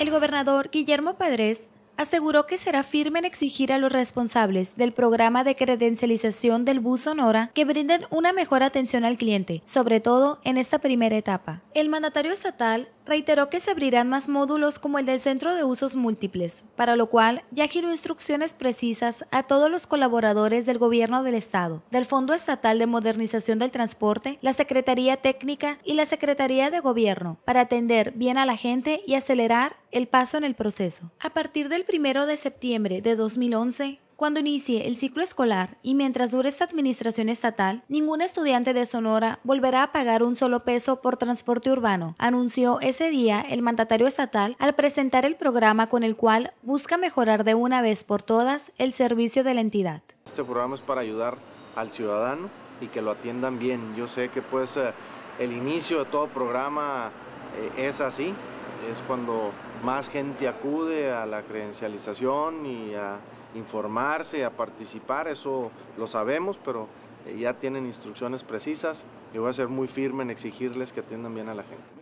El gobernador Guillermo Padres aseguró que será firme en exigir a los responsables del programa de credencialización del bus Sonora que brinden una mejor atención al cliente, sobre todo en esta primera etapa. El mandatario estatal reiteró que se abrirán más módulos como el del Centro de Usos Múltiples, para lo cual ya giró instrucciones precisas a todos los colaboradores del Gobierno del Estado, del Fondo Estatal de Modernización del Transporte, la Secretaría Técnica y la Secretaría de Gobierno, para atender bien a la gente y acelerar el paso en el proceso. A partir del 1 de septiembre de 2011, cuando inicie el ciclo escolar y mientras dure esta administración estatal, ningún estudiante de Sonora volverá a pagar un solo peso por transporte urbano, anunció ese día el mandatario estatal al presentar el programa con el cual busca mejorar de una vez por todas el servicio de la entidad. Este programa es para ayudar al ciudadano y que lo atiendan bien. Yo sé que pues eh, el inicio de todo programa eh, es así, es cuando más gente acude a la credencialización y a informarse, a participar, eso lo sabemos, pero eh, ya tienen instrucciones precisas y voy a ser muy firme en exigirles que atiendan bien a la gente.